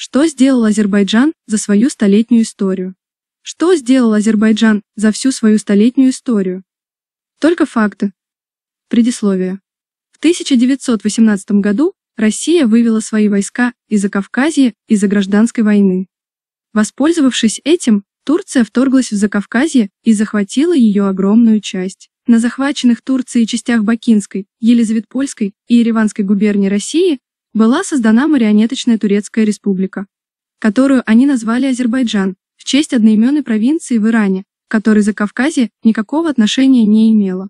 Что сделал Азербайджан за свою столетнюю историю? Что сделал Азербайджан за всю свою столетнюю историю? Только факты. Предисловие. В 1918 году Россия вывела свои войска из-за Кавказья из-за гражданской войны. Воспользовавшись этим, Турция вторглась в Закавказье и захватила ее огромную часть. На захваченных Турцией частях Бакинской, Елизаветпольской и Ереванской губерний России была создана марионеточная Турецкая республика, которую они назвали Азербайджан в честь одноименной провинции в Иране, которой Закавказье никакого отношения не имела.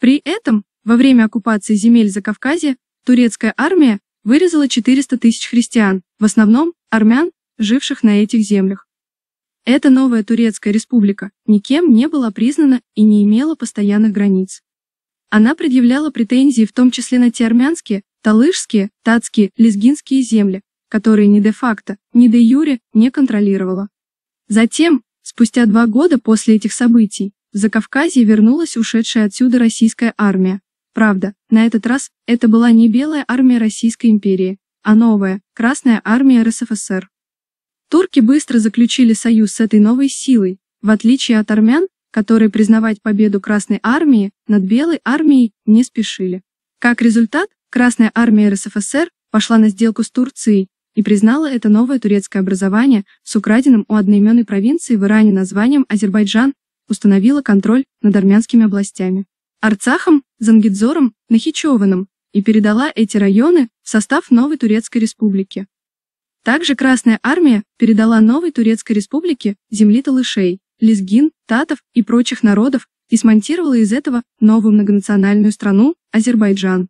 При этом во время оккупации земель за Закавказья турецкая армия вырезала 400 тысяч христиан, в основном армян, живших на этих землях. Эта новая турецкая республика никем не была признана и не имела постоянных границ. Она предъявляла претензии в том числе на те армянские, Талышские, Тацкие, Лезгинские земли, которые ни де-факто, ни де-юре не контролировала. Затем, спустя два года после этих событий, в Закавказье вернулась ушедшая отсюда российская армия. Правда, на этот раз это была не белая армия Российской империи, а новая, Красная армия РСФСР. Турки быстро заключили союз с этой новой силой, в отличие от армян, которые признавать победу Красной армии над Белой армией не спешили. Как результат, Красная армия РСФСР пошла на сделку с Турцией и признала это новое турецкое образование с украденным у одноименной провинции в Иране названием Азербайджан, установила контроль над армянскими областями. Арцахом, Зангидзором, Нахичеваном и передала эти районы в состав новой Турецкой республики. Также Красная армия передала новой Турецкой республике земли талышей, лезгин, татов и прочих народов и смонтировала из этого новую многонациональную страну – Азербайджан.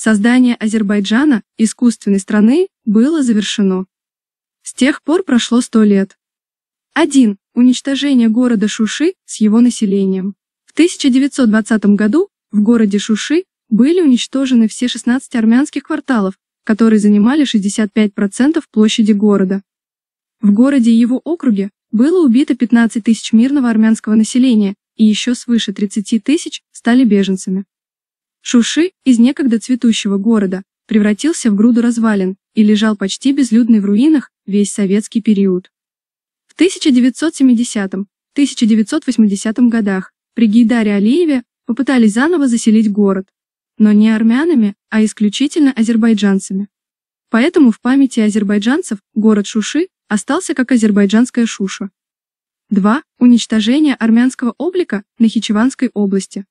Создание Азербайджана, искусственной страны, было завершено. С тех пор прошло сто лет. 1. Уничтожение города Шуши с его населением. В 1920 году в городе Шуши были уничтожены все 16 армянских кварталов, которые занимали 65% площади города. В городе и его округе было убито 15 тысяч мирного армянского населения и еще свыше 30 тысяч стали беженцами. Шуши из некогда цветущего города превратился в груду развалин и лежал почти безлюдный в руинах весь советский период. В 1970-1980 годах при Гейдаре Алиеве попытались заново заселить город, но не армянами, а исключительно азербайджанцами. Поэтому в памяти азербайджанцев город Шуши остался как азербайджанская Шуша. 2. Уничтожение армянского облика на Нахичеванской области.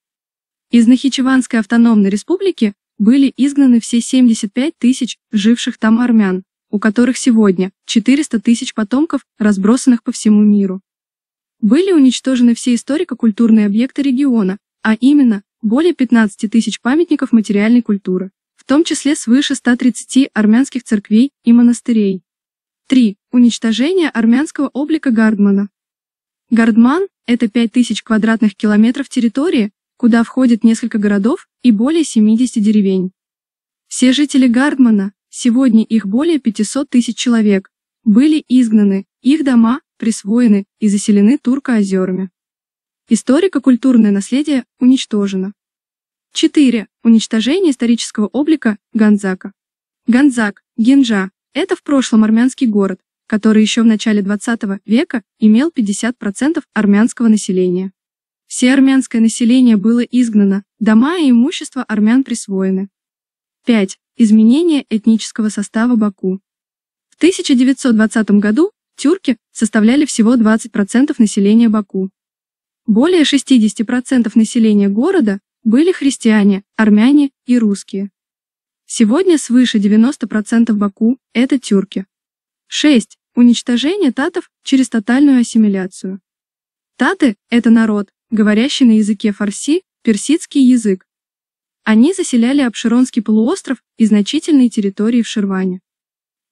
Из Нахичеванской автономной республики были изгнаны все 75 тысяч живших там армян, у которых сегодня 400 тысяч потомков, разбросанных по всему миру. Были уничтожены все историко-культурные объекты региона, а именно более 15 тысяч памятников материальной культуры, в том числе свыше 130 армянских церквей и монастырей. 3. Уничтожение армянского облика Гардмана. Гардман – это 5000 квадратных километров территории, куда входит несколько городов и более 70 деревень. Все жители Гардмана, сегодня их более 500 тысяч человек, были изгнаны, их дома присвоены и заселены туркоозерами. Историко-культурное наследие уничтожено. 4. Уничтожение исторического облика Ганзака. Ганзак, Генжа, это в прошлом армянский город, который еще в начале 20 века имел 50% армянского населения. Все армянское население было изгнано, дома и имущество армян присвоены. 5. Изменение этнического состава Баку. В 1920 году тюрки составляли всего 20% населения Баку. Более 60% населения города были христиане, армяне и русские. Сегодня свыше 90% Баку – это тюрки. 6. Уничтожение татов через тотальную ассимиляцию. Таты – это народ, говорящий на языке фарси, персидский язык. Они заселяли Абширонский полуостров и значительные территории в Ширване.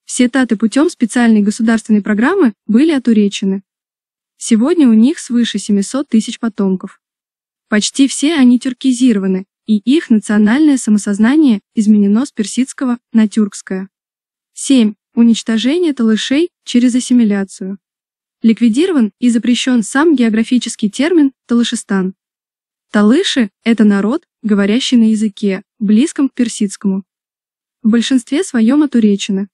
Все таты путем специальной государственной программы были отуречены. Сегодня у них свыше 700 тысяч потомков. Почти все они тюркизированы, и их национальное самосознание изменено с персидского на тюркское. 7. Уничтожение талышей через ассимиляцию ликвидирован и запрещен сам географический термин Талышистан. Талыши – это народ, говорящий на языке, близком к персидскому. В большинстве своем отуречены.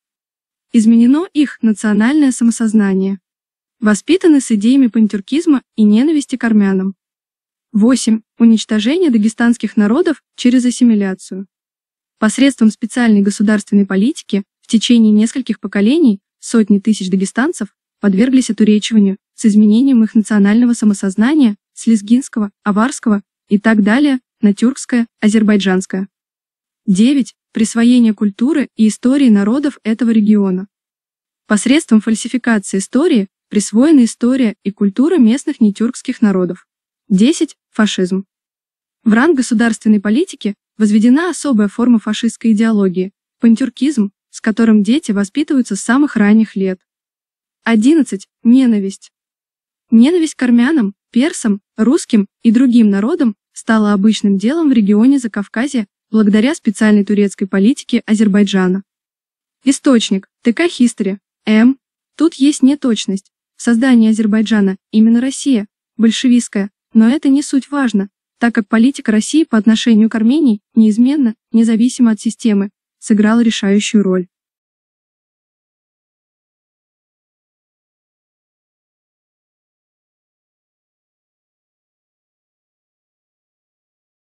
Изменено их национальное самосознание. Воспитаны с идеями пантюркизма и ненависти к армянам. 8. Уничтожение дагестанских народов через ассимиляцию. Посредством специальной государственной политики в течение нескольких поколений сотни тысяч дагестанцев подверглись отуречиванию с изменением их национального самосознания с лезгинского, аварского и так далее на тюркское, азербайджанское. 9. Присвоение культуры и истории народов этого региона. Посредством фальсификации истории присвоена история и культура местных нетюркских народов. 10. Фашизм. В ранг государственной политики возведена особая форма фашистской идеологии – пантюркизм, с которым дети воспитываются с самых ранних лет. 11. Ненависть. Ненависть к армянам, персам, русским и другим народам стала обычным делом в регионе Закавказья благодаря специальной турецкой политике Азербайджана. Источник ТК Хистори. М. Тут есть неточность. В создании Азербайджана именно Россия, большевистская, но это не суть важно, так как политика России по отношению к Армении неизменно, независимо от системы, сыграла решающую роль.